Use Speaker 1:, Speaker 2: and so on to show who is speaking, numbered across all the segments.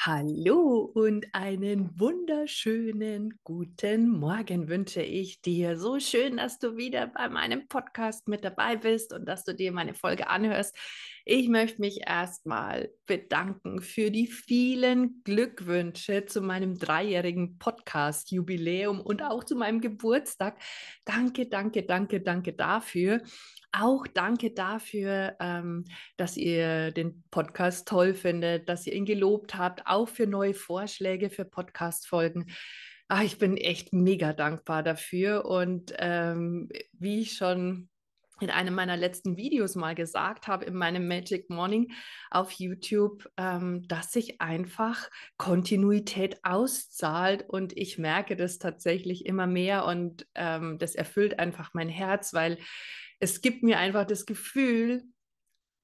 Speaker 1: Hallo und einen wunderschönen guten Morgen wünsche ich dir. So schön, dass du wieder bei meinem Podcast mit dabei bist und dass du dir meine Folge anhörst. Ich möchte mich erstmal bedanken für die vielen Glückwünsche zu meinem dreijährigen Podcast-Jubiläum und auch zu meinem Geburtstag. Danke, danke, danke, danke dafür. Auch danke dafür, ähm, dass ihr den Podcast toll findet, dass ihr ihn gelobt habt, auch für neue Vorschläge für Podcast-Folgen. Ach, ich bin echt mega dankbar dafür. Und ähm, wie ich schon in einem meiner letzten Videos mal gesagt habe, in meinem Magic Morning auf YouTube, ähm, dass sich einfach Kontinuität auszahlt und ich merke das tatsächlich immer mehr und ähm, das erfüllt einfach mein Herz, weil es gibt mir einfach das Gefühl,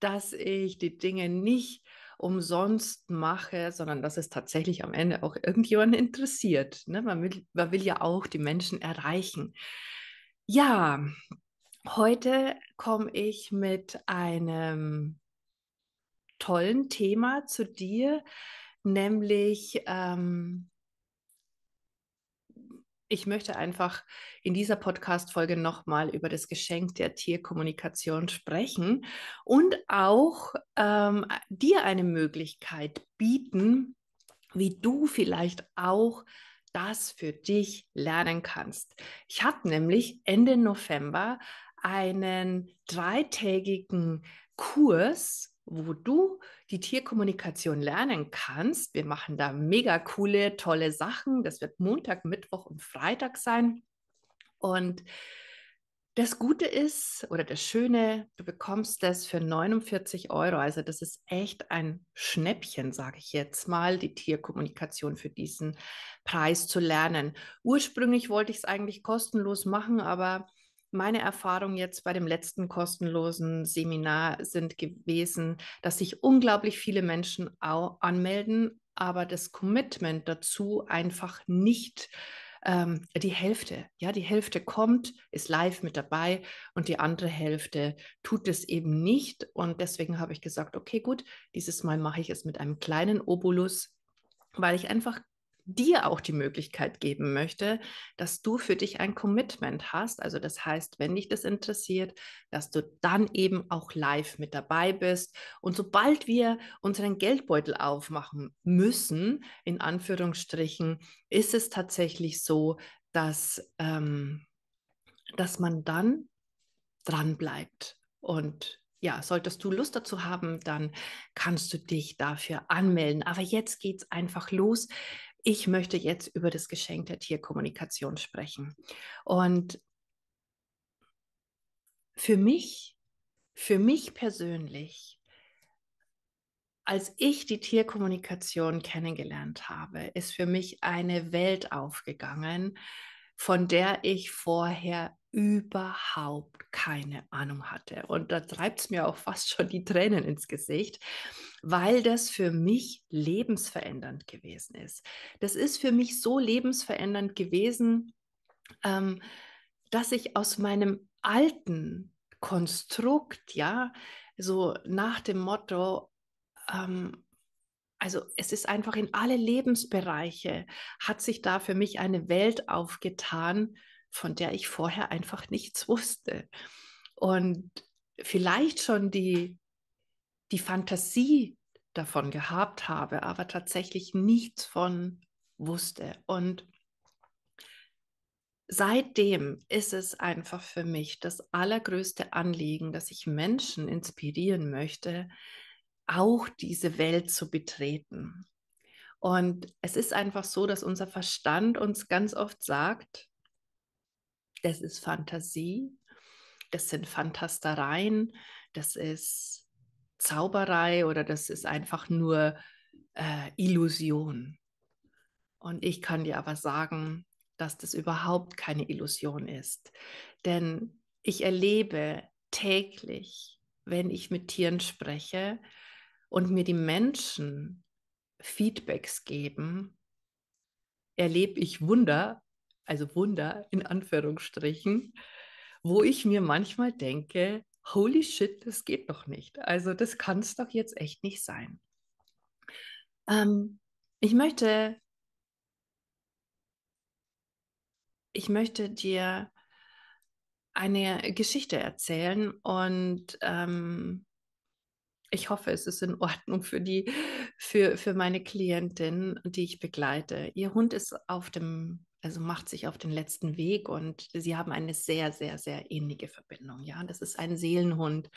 Speaker 1: dass ich die Dinge nicht umsonst mache, sondern dass es tatsächlich am Ende auch irgendjemanden interessiert. Ne? Man, will, man will ja auch die Menschen erreichen. Ja, heute komme ich mit einem tollen Thema zu dir, nämlich ähm, ich möchte einfach in dieser Podcast-Folge nochmal über das Geschenk der Tierkommunikation sprechen und auch ähm, dir eine Möglichkeit bieten, wie du vielleicht auch das für dich lernen kannst. Ich habe nämlich Ende November einen dreitägigen Kurs wo du die Tierkommunikation lernen kannst. Wir machen da mega coole, tolle Sachen. Das wird Montag, Mittwoch und Freitag sein. Und das Gute ist oder das Schöne, du bekommst das für 49 Euro. Also das ist echt ein Schnäppchen, sage ich jetzt mal, die Tierkommunikation für diesen Preis zu lernen. Ursprünglich wollte ich es eigentlich kostenlos machen, aber meine Erfahrungen jetzt bei dem letzten kostenlosen Seminar sind gewesen, dass sich unglaublich viele Menschen anmelden, aber das Commitment dazu einfach nicht ähm, die Hälfte. Ja, die Hälfte kommt, ist live mit dabei und die andere Hälfte tut es eben nicht. Und deswegen habe ich gesagt, okay, gut, dieses Mal mache ich es mit einem kleinen Obolus, weil ich einfach dir auch die Möglichkeit geben möchte, dass du für dich ein Commitment hast. Also das heißt, wenn dich das interessiert, dass du dann eben auch live mit dabei bist. Und sobald wir unseren Geldbeutel aufmachen müssen, in Anführungsstrichen, ist es tatsächlich so, dass, ähm, dass man dann dran bleibt und ja, solltest du Lust dazu haben, dann kannst du dich dafür anmelden. Aber jetzt geht es einfach los ich möchte jetzt über das Geschenk der Tierkommunikation sprechen. Und für mich, für mich persönlich, als ich die Tierkommunikation kennengelernt habe, ist für mich eine Welt aufgegangen, von der ich vorher überhaupt keine Ahnung hatte. Und da treibt es mir auch fast schon die Tränen ins Gesicht, weil das für mich lebensverändernd gewesen ist. Das ist für mich so lebensverändernd gewesen, ähm, dass ich aus meinem alten Konstrukt, ja, so nach dem Motto, ähm, also es ist einfach in alle Lebensbereiche, hat sich da für mich eine Welt aufgetan, von der ich vorher einfach nichts wusste. Und vielleicht schon die, die Fantasie davon gehabt habe, aber tatsächlich nichts von wusste. Und seitdem ist es einfach für mich das allergrößte Anliegen, dass ich Menschen inspirieren möchte, auch diese Welt zu betreten. Und es ist einfach so, dass unser Verstand uns ganz oft sagt, das ist Fantasie, das sind Fantastereien, das ist Zauberei oder das ist einfach nur äh, Illusion. Und ich kann dir aber sagen, dass das überhaupt keine Illusion ist. Denn ich erlebe täglich, wenn ich mit Tieren spreche und mir die Menschen Feedbacks geben, erlebe ich Wunder, also Wunder in Anführungsstrichen, wo ich mir manchmal denke, holy shit, das geht doch nicht. Also das kann es doch jetzt echt nicht sein. Ähm, ich möchte, ich möchte dir eine Geschichte erzählen und ähm, ich hoffe, es ist in Ordnung für die, für, für meine Klientin, die ich begleite. Ihr Hund ist auf dem also macht sich auf den letzten Weg und sie haben eine sehr, sehr, sehr ähnliche Verbindung. Ja, das ist ein Seelenhund.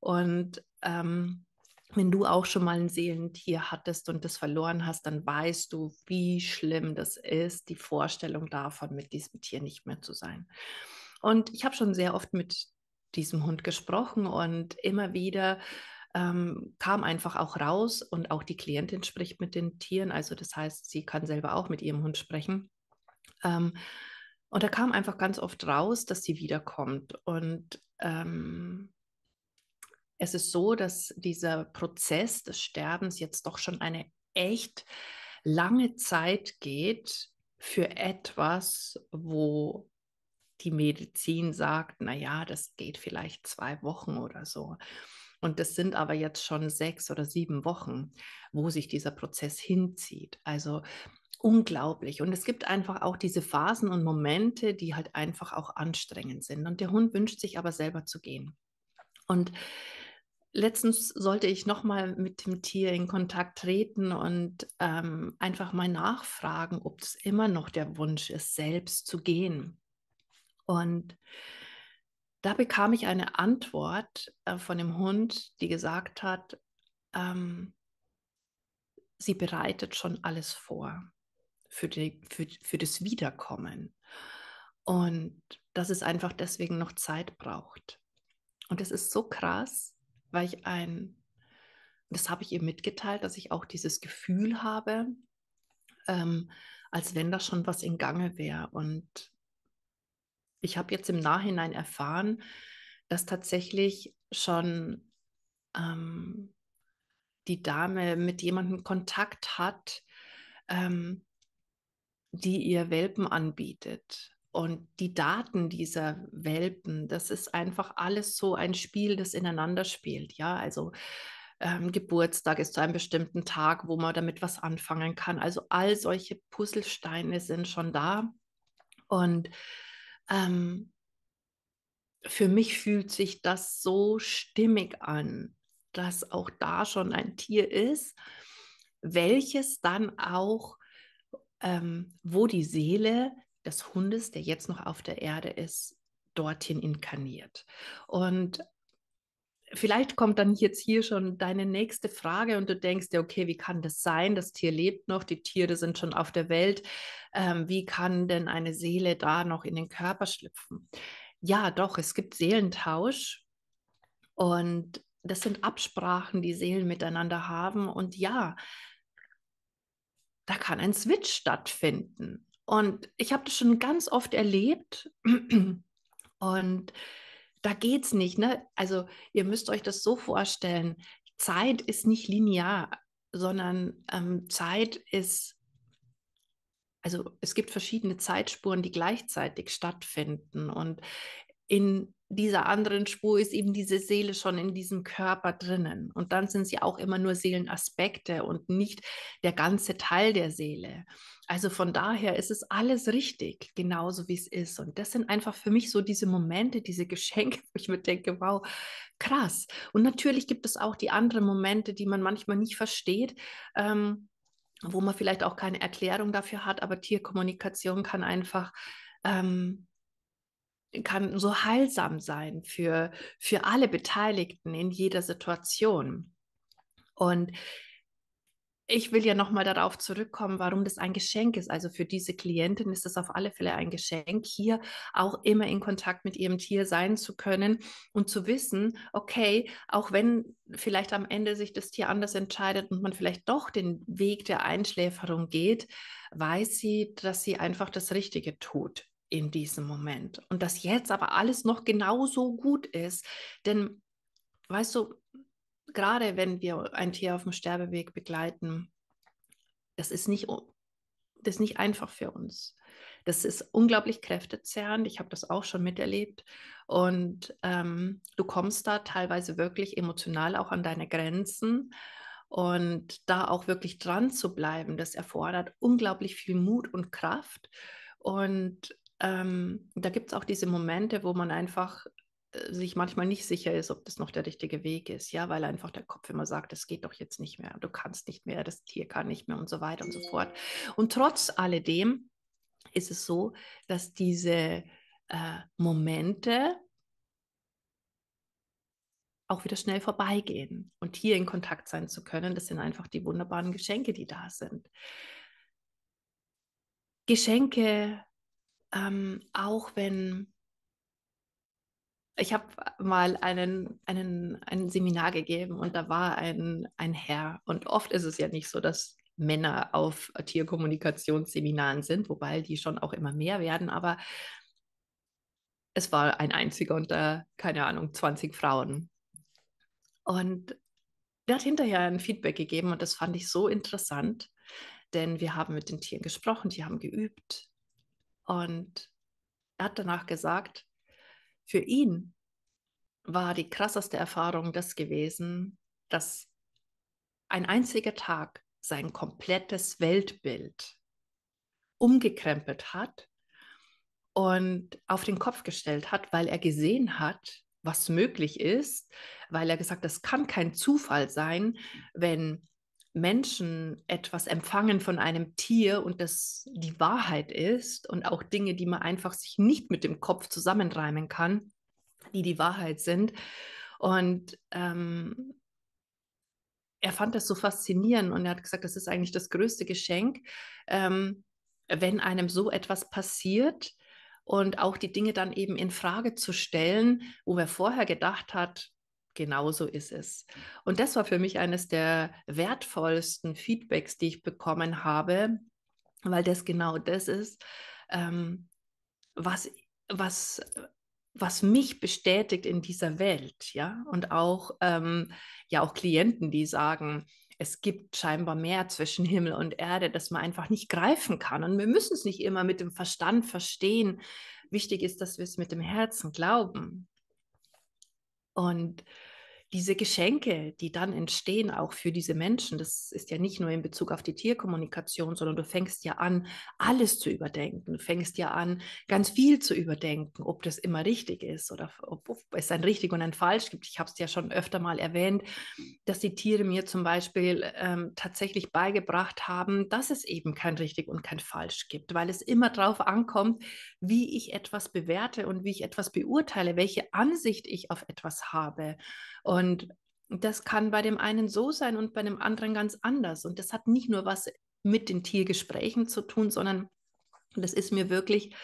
Speaker 1: Und ähm, wenn du auch schon mal ein Seelentier hattest und das verloren hast, dann weißt du, wie schlimm das ist, die Vorstellung davon, mit diesem Tier nicht mehr zu sein. Und ich habe schon sehr oft mit diesem Hund gesprochen und immer wieder ähm, kam einfach auch raus und auch die Klientin spricht mit den Tieren. Also das heißt, sie kann selber auch mit ihrem Hund sprechen. Ähm, und da kam einfach ganz oft raus, dass sie wiederkommt. Und ähm, es ist so, dass dieser Prozess des Sterbens jetzt doch schon eine echt lange Zeit geht für etwas, wo die Medizin sagt, naja, das geht vielleicht zwei Wochen oder so. Und das sind aber jetzt schon sechs oder sieben Wochen, wo sich dieser Prozess hinzieht. Also unglaublich. Und es gibt einfach auch diese Phasen und Momente, die halt einfach auch anstrengend sind. Und der Hund wünscht sich aber selber zu gehen. Und letztens sollte ich nochmal mit dem Tier in Kontakt treten und ähm, einfach mal nachfragen, ob es immer noch der Wunsch ist, selbst zu gehen. Und da bekam ich eine Antwort äh, von dem Hund, die gesagt hat, ähm, sie bereitet schon alles vor für, die, für, für das Wiederkommen. Und dass es einfach deswegen noch Zeit braucht. Und das ist so krass, weil ich ein, das habe ich ihr mitgeteilt, dass ich auch dieses Gefühl habe, ähm, als wenn da schon was in Gange wäre. Und ich habe jetzt im Nachhinein erfahren, dass tatsächlich schon ähm, die Dame mit jemandem Kontakt hat, ähm, die ihr Welpen anbietet. Und die Daten dieser Welpen, das ist einfach alles so ein Spiel, das ineinander spielt. Ja, also ähm, Geburtstag ist zu einem bestimmten Tag, wo man damit was anfangen kann. Also all solche Puzzlesteine sind schon da. Und ähm, für mich fühlt sich das so stimmig an, dass auch da schon ein Tier ist, welches dann auch ähm, wo die Seele des Hundes, der jetzt noch auf der Erde ist, dorthin inkarniert. Und vielleicht kommt dann jetzt hier schon deine nächste Frage und du denkst dir, okay, wie kann das sein? Das Tier lebt noch, die Tiere sind schon auf der Welt. Ähm, wie kann denn eine Seele da noch in den Körper schlüpfen? Ja, doch, es gibt Seelentausch und das sind Absprachen, die Seelen miteinander haben. Und ja, da kann ein Switch stattfinden. Und ich habe das schon ganz oft erlebt. Und da geht es nicht. Ne? Also ihr müsst euch das so vorstellen. Zeit ist nicht linear, sondern ähm, Zeit ist, also es gibt verschiedene Zeitspuren, die gleichzeitig stattfinden. Und in dieser anderen Spur ist eben diese Seele schon in diesem Körper drinnen. Und dann sind sie auch immer nur Seelenaspekte und nicht der ganze Teil der Seele. Also von daher ist es alles richtig, genauso wie es ist. Und das sind einfach für mich so diese Momente, diese Geschenke, wo ich mir denke, wow, krass. Und natürlich gibt es auch die anderen Momente, die man manchmal nicht versteht. Ähm, wo man vielleicht auch keine Erklärung dafür hat, aber Tierkommunikation kann einfach ähm, kann so heilsam sein für, für alle Beteiligten in jeder Situation. Und ich will ja nochmal darauf zurückkommen, warum das ein Geschenk ist. Also für diese Klientin ist es auf alle Fälle ein Geschenk, hier auch immer in Kontakt mit ihrem Tier sein zu können und zu wissen, okay, auch wenn vielleicht am Ende sich das Tier anders entscheidet und man vielleicht doch den Weg der Einschläferung geht, weiß sie, dass sie einfach das Richtige tut in diesem Moment. Und dass jetzt aber alles noch genauso gut ist. Denn, weißt du, gerade wenn wir ein Tier auf dem Sterbeweg begleiten, das ist nicht, das ist nicht einfach für uns. Das ist unglaublich kräftezehrend. Ich habe das auch schon miterlebt. Und ähm, du kommst da teilweise wirklich emotional auch an deine Grenzen. Und da auch wirklich dran zu bleiben, das erfordert unglaublich viel Mut und Kraft. Und ähm, da gibt es auch diese Momente, wo man einfach äh, sich manchmal nicht sicher ist, ob das noch der richtige Weg ist, ja, weil einfach der Kopf immer sagt, das geht doch jetzt nicht mehr, du kannst nicht mehr, das Tier kann nicht mehr und so weiter und so fort. Und trotz alledem ist es so, dass diese äh, Momente auch wieder schnell vorbeigehen und hier in Kontakt sein zu können, das sind einfach die wunderbaren Geschenke, die da sind. Geschenke ähm, auch wenn ich habe mal einen, einen, ein Seminar gegeben und da war ein, ein Herr. Und oft ist es ja nicht so, dass Männer auf Tierkommunikationsseminaren sind, wobei die schon auch immer mehr werden. Aber es war ein einziger unter, keine Ahnung, 20 Frauen. Und der hat hinterher ein Feedback gegeben und das fand ich so interessant, denn wir haben mit den Tieren gesprochen, die haben geübt, und er hat danach gesagt, für ihn war die krasseste Erfahrung das gewesen, dass ein einziger Tag sein komplettes Weltbild umgekrempelt hat und auf den Kopf gestellt hat, weil er gesehen hat, was möglich ist, weil er gesagt, hat, es kann kein Zufall sein, wenn Menschen etwas empfangen von einem Tier und das die Wahrheit ist und auch Dinge, die man einfach sich nicht mit dem Kopf zusammenreimen kann, die die Wahrheit sind. Und ähm, er fand das so faszinierend und er hat gesagt, das ist eigentlich das größte Geschenk, ähm, wenn einem so etwas passiert und auch die Dinge dann eben in Frage zu stellen, wo man vorher gedacht hat, genauso ist es. Und das war für mich eines der wertvollsten Feedbacks, die ich bekommen habe, weil das genau das ist, ähm, was, was, was mich bestätigt in dieser Welt, ja. Und auch, ähm, ja, auch Klienten, die sagen, es gibt scheinbar mehr zwischen Himmel und Erde, das man einfach nicht greifen kann. Und wir müssen es nicht immer mit dem Verstand verstehen. Wichtig ist, dass wir es mit dem Herzen glauben. Und diese Geschenke, die dann entstehen, auch für diese Menschen, das ist ja nicht nur in Bezug auf die Tierkommunikation, sondern du fängst ja an, alles zu überdenken. Du fängst ja an, ganz viel zu überdenken, ob das immer richtig ist oder ob, ob es ein richtig und ein falsch gibt. Ich habe es ja schon öfter mal erwähnt, dass die Tiere mir zum Beispiel ähm, tatsächlich beigebracht haben, dass es eben kein richtig und kein falsch gibt, weil es immer darauf ankommt, wie ich etwas bewerte und wie ich etwas beurteile, welche Ansicht ich auf etwas habe. Und das kann bei dem einen so sein und bei dem anderen ganz anders. Und das hat nicht nur was mit den Tiergesprächen zu tun, sondern das ist mir wirklich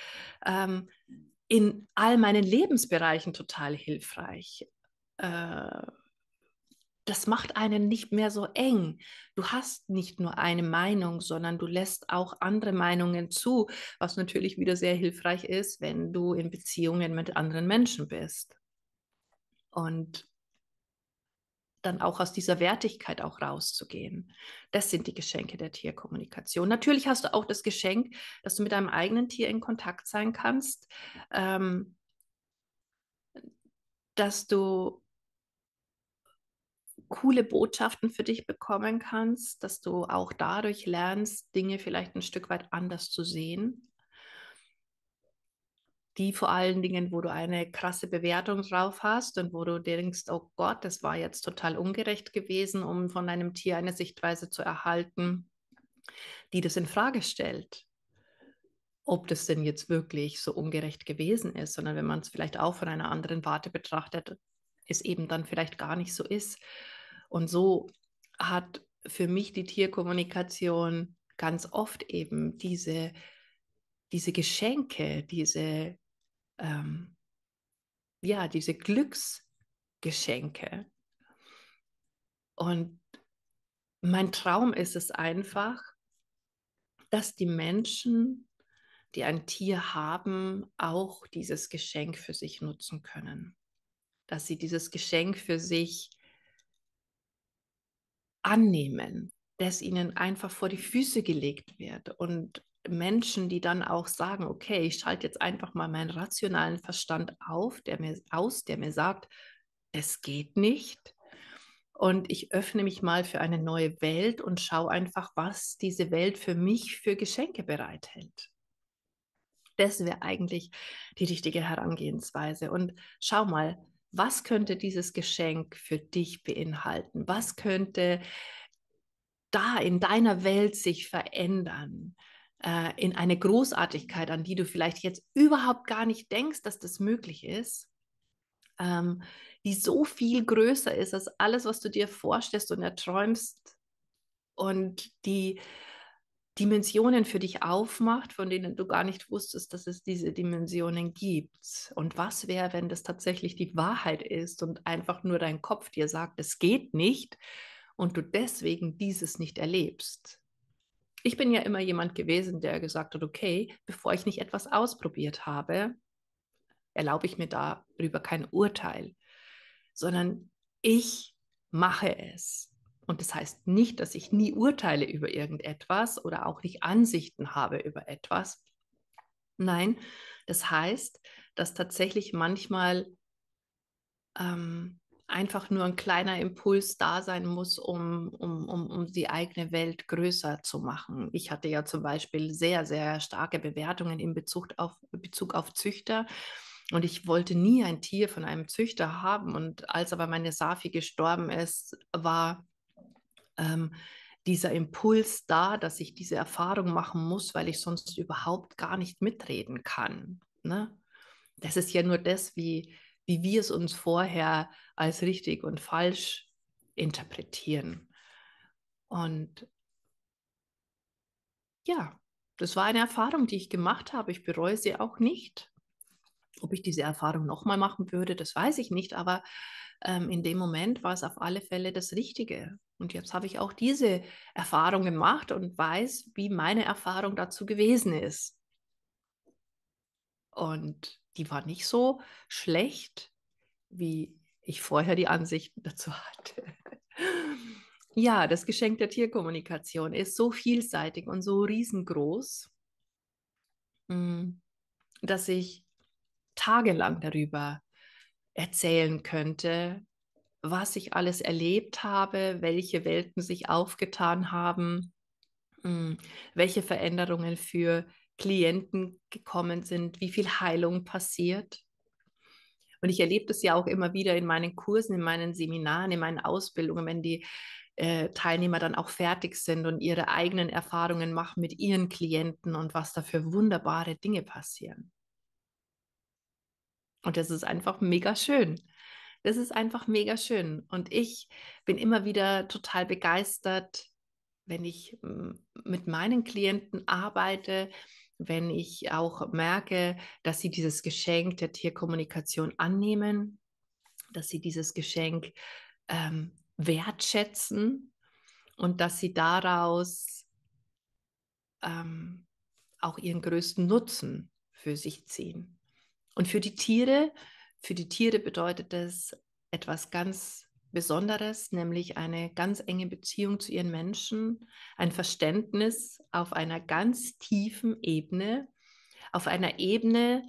Speaker 1: ähm, in all meinen Lebensbereichen total hilfreich. Äh, das macht einen nicht mehr so eng. Du hast nicht nur eine Meinung, sondern du lässt auch andere Meinungen zu, was natürlich wieder sehr hilfreich ist, wenn du in Beziehungen mit anderen Menschen bist. Und dann auch aus dieser Wertigkeit auch rauszugehen. Das sind die Geschenke der Tierkommunikation. Natürlich hast du auch das Geschenk, dass du mit deinem eigenen Tier in Kontakt sein kannst, ähm, dass du coole Botschaften für dich bekommen kannst, dass du auch dadurch lernst, Dinge vielleicht ein Stück weit anders zu sehen die vor allen Dingen, wo du eine krasse Bewertung drauf hast und wo du denkst, oh Gott, das war jetzt total ungerecht gewesen, um von einem Tier eine Sichtweise zu erhalten, die das in Frage stellt, ob das denn jetzt wirklich so ungerecht gewesen ist, sondern wenn man es vielleicht auch von einer anderen Warte betrachtet, es eben dann vielleicht gar nicht so ist. Und so hat für mich die Tierkommunikation ganz oft eben diese diese Geschenke, diese ähm, ja, diese Glücksgeschenke. Und mein Traum ist es einfach, dass die Menschen, die ein Tier haben, auch dieses Geschenk für sich nutzen können. Dass sie dieses Geschenk für sich annehmen, das ihnen einfach vor die Füße gelegt wird und Menschen, die dann auch sagen, okay, ich schalte jetzt einfach mal meinen rationalen Verstand auf, der mir aus, der mir sagt, es geht nicht. Und ich öffne mich mal für eine neue Welt und schaue einfach, was diese Welt für mich für Geschenke bereithält. Das wäre eigentlich die richtige Herangehensweise. Und schau mal, was könnte dieses Geschenk für dich beinhalten? Was könnte da in deiner Welt sich verändern? äh, in eine Großartigkeit, an die du vielleicht jetzt überhaupt gar nicht denkst, dass das möglich ist, ähm, die so viel größer ist als alles, was du dir vorstellst und erträumst und die Dimensionen für dich aufmacht, von denen du gar nicht wusstest, dass es diese Dimensionen gibt. Und was wäre, wenn das tatsächlich die Wahrheit ist und einfach nur dein Kopf dir sagt, es geht nicht und du deswegen dieses nicht erlebst? Ich bin ja immer jemand gewesen, der gesagt hat, okay, bevor ich nicht etwas ausprobiert habe, erlaube ich mir darüber kein Urteil, sondern ich mache es. Und das heißt nicht, dass ich nie urteile über irgendetwas oder auch nicht Ansichten habe über etwas. Nein, das heißt, dass tatsächlich manchmal ähm, einfach nur ein kleiner Impuls da sein muss, um, um, um, um die eigene Welt größer zu machen. Ich hatte ja zum Beispiel sehr, sehr starke Bewertungen in Bezug auf, Bezug auf Züchter. Und ich wollte nie ein Tier von einem Züchter haben. Und als aber meine Safi gestorben ist, war ähm, dieser Impuls da, dass ich diese Erfahrung machen muss, weil ich sonst überhaupt gar nicht mitreden kann. Ne? Das ist ja nur das, wie, wie wir es uns vorher als richtig und falsch interpretieren. Und ja, das war eine Erfahrung, die ich gemacht habe. Ich bereue sie auch nicht. Ob ich diese Erfahrung nochmal machen würde, das weiß ich nicht, aber ähm, in dem Moment war es auf alle Fälle das Richtige. Und jetzt habe ich auch diese Erfahrung gemacht und weiß, wie meine Erfahrung dazu gewesen ist. Und die war nicht so schlecht, wie ich vorher die Ansichten dazu hatte. ja, das Geschenk der Tierkommunikation ist so vielseitig und so riesengroß, mm, dass ich tagelang darüber erzählen könnte, was ich alles erlebt habe, welche Welten sich aufgetan haben, mm, welche Veränderungen für Klienten gekommen sind, wie viel Heilung passiert. Und ich erlebe das ja auch immer wieder in meinen Kursen, in meinen Seminaren, in meinen Ausbildungen, wenn die äh, Teilnehmer dann auch fertig sind und ihre eigenen Erfahrungen machen mit ihren Klienten und was da für wunderbare Dinge passieren. Und das ist einfach mega schön. Das ist einfach mega schön. Und ich bin immer wieder total begeistert, wenn ich mit meinen Klienten arbeite, wenn ich auch merke, dass sie dieses Geschenk der Tierkommunikation annehmen, dass sie dieses Geschenk ähm, wertschätzen und dass sie daraus ähm, auch ihren größten Nutzen für sich ziehen. Und für die Tiere, für die Tiere bedeutet das etwas ganz Besonderes, nämlich eine ganz enge Beziehung zu ihren Menschen, ein Verständnis auf einer ganz tiefen Ebene, auf einer Ebene,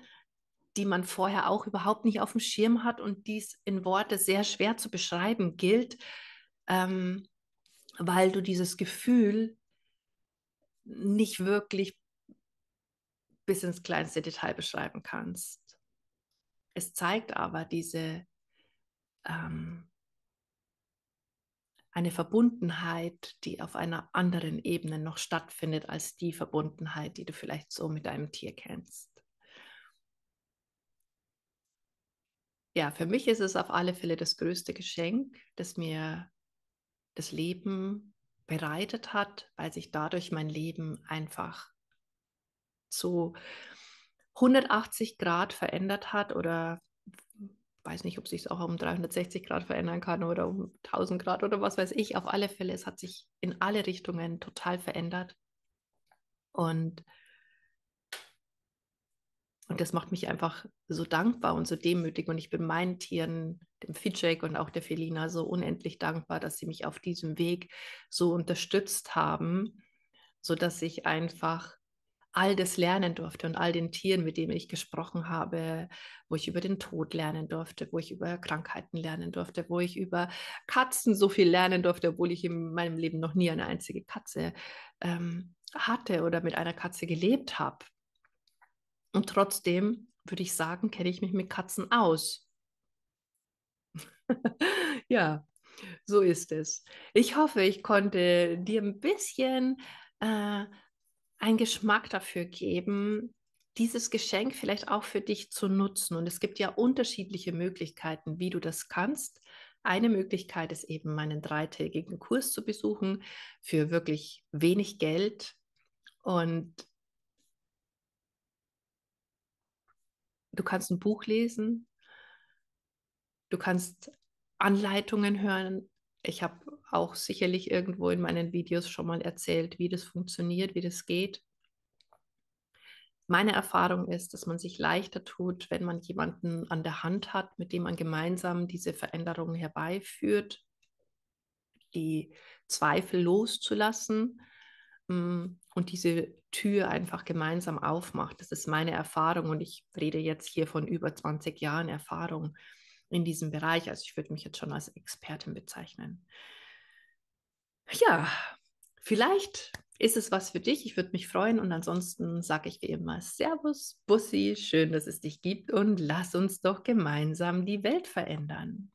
Speaker 1: die man vorher auch überhaupt nicht auf dem Schirm hat und dies in Worte sehr schwer zu beschreiben gilt, ähm, weil du dieses Gefühl nicht wirklich bis ins kleinste Detail beschreiben kannst. Es zeigt aber diese ähm, eine Verbundenheit, die auf einer anderen Ebene noch stattfindet als die Verbundenheit, die du vielleicht so mit deinem Tier kennst. Ja, für mich ist es auf alle Fälle das größte Geschenk, das mir das Leben bereitet hat, weil sich dadurch mein Leben einfach zu 180 Grad verändert hat oder weiß nicht, ob sich es auch um 360 Grad verändern kann oder um 1000 Grad oder was weiß ich. Auf alle Fälle, es hat sich in alle Richtungen total verändert. Und, und das macht mich einfach so dankbar und so demütig. Und ich bin meinen Tieren, dem Fitchek und auch der Felina, so unendlich dankbar, dass sie mich auf diesem Weg so unterstützt haben, sodass ich einfach all das lernen durfte und all den Tieren, mit denen ich gesprochen habe, wo ich über den Tod lernen durfte, wo ich über Krankheiten lernen durfte, wo ich über Katzen so viel lernen durfte, obwohl ich in meinem Leben noch nie eine einzige Katze ähm, hatte oder mit einer Katze gelebt habe. Und trotzdem würde ich sagen, kenne ich mich mit Katzen aus. ja, so ist es. Ich hoffe, ich konnte dir ein bisschen äh, einen Geschmack dafür geben, dieses Geschenk vielleicht auch für dich zu nutzen. Und es gibt ja unterschiedliche Möglichkeiten, wie du das kannst. Eine Möglichkeit ist eben, meinen dreitägigen Kurs zu besuchen für wirklich wenig Geld. Und du kannst ein Buch lesen, du kannst Anleitungen hören. Ich habe auch sicherlich irgendwo in meinen Videos schon mal erzählt, wie das funktioniert, wie das geht. Meine Erfahrung ist, dass man sich leichter tut, wenn man jemanden an der Hand hat, mit dem man gemeinsam diese Veränderungen herbeiführt, die Zweifel loszulassen mm, und diese Tür einfach gemeinsam aufmacht. Das ist meine Erfahrung und ich rede jetzt hier von über 20 Jahren Erfahrung in diesem Bereich. Also ich würde mich jetzt schon als Expertin bezeichnen ja, vielleicht ist es was für dich. Ich würde mich freuen. Und ansonsten sage ich wie immer Servus, Bussi, schön, dass es dich gibt und lass uns doch gemeinsam die Welt verändern.